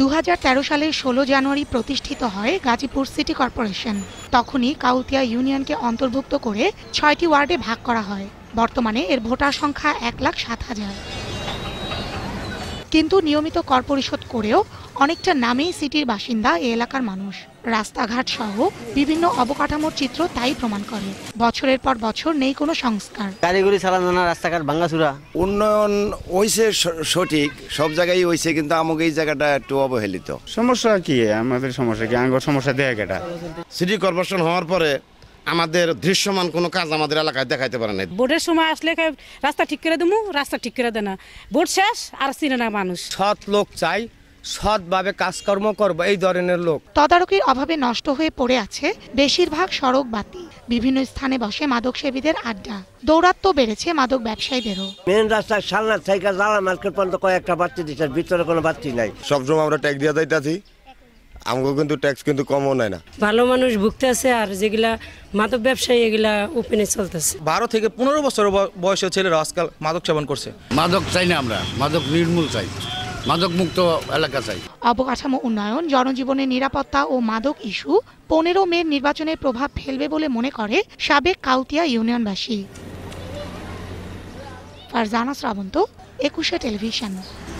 দু সালের ষোলো জানুয়ারি প্রতিষ্ঠিত হয় গাজীপুর সিটি কর্পোরেশন তখনই কাউতিয়া ইউনিয়নকে অন্তর্ভুক্ত করে ছয়টি ওয়ার্ডে ভাগ করা হয় বর্তমানে এর ভোটার সংখ্যা এক লাখ সাত হাজার কিন্তু নিয়মিত কর পরিশোধ করেও অনেকটা নামেই সিটির বাসিন্দা এ এলাকার মানুষ রাস্তাঘাট সহ বিভিন্ন অবকাঠামোর চিত্র তাই প্রমাণ করে বছরের পর বছর নেই কোনো সংস্কার কারিগরি চালানো রাস্তাঘাট ভাঙ্গাচুরা উন্নয়ন হইছে সঠিক সব জায়গায় হইছে কিন্তু আমাকে এই জায়গাটা একটু অবহেলিত সমস্যা কি আমাদের সমস্যা কি আঙ্গ সমস্যা দেয় এটা সিটি কর্পোরেশন হওয়ার পরে আমাদের দৃশ্যমান কোনো কাজ আমাদের এলাকায় দেখাইতে পারে না ভোটের সময় আসলে রাস্তা ঠিক করে দেবো রাস্তা ঠিক করে দেনা ভোট শেষ আর চিনে না মানুষ সৎ লোক চাই সৎভাবে কাজকর্ম করবো এই ধরনের লোক তদারকির অভাবে নষ্ট হয়ে পড়ে আছে বেশিরভাগ সড়ক বাতি বিভিন্ন স্থানে বসে মাদক সেবীদের আড্ডা দৌরাত্ম বেড়েছে মাদক ব্যবসায়ীদেরও মেন রাস্তায় সালনার থেকে জ্বালা মার্কেট পর্যন্ত কয়েকটা বাতি দিচ্ছে ভিতরে কোনো বাতি নাই সবসময় আমরা ট্যাগ দিয়ে যাইতাছি আমাকে কিন্তু ট্যাক্স কিন্তু কমও নেয় না ভালো মানুষ ভুগতেছে আর যেগুলা মাদক ব্যবসায়ী এগুলা ওপেনে চলতেছে বারো থেকে পনেরো বছর বয়সের ছেলেরা আজকাল মাদক সেবন করছে মাদক চাই না আমরা মাদক নির্মূল চাই মাদকমুক্ত এলাকা চাই অবকাঠামো উন্নয়ন জনজীবনের নিরাপত্তা ও মাদক ইস্যু পনেরো মে নির্বাচনের প্রভাব ফেলবে বলে মনে করে সাবেক কাউতিয়া ইউনিয়নবাসী ফারজানা শ্রাবন্ত একুশে টেলিভিশন